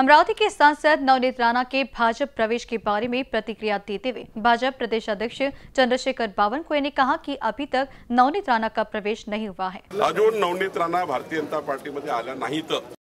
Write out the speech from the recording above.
अमरावती के सांसद नवनीत राणा के भाजपा प्रवेश के बारे में प्रतिक्रिया देते हुए भाजपा प्रदेश अध्यक्ष चंद्रशेखर बावनकुए ने कहा कि अभी तक नवनीत राणा का प्रवेश नहीं हुआ है अजून नवनीत राणा भारतीय जनता पार्टी आया नहीं तो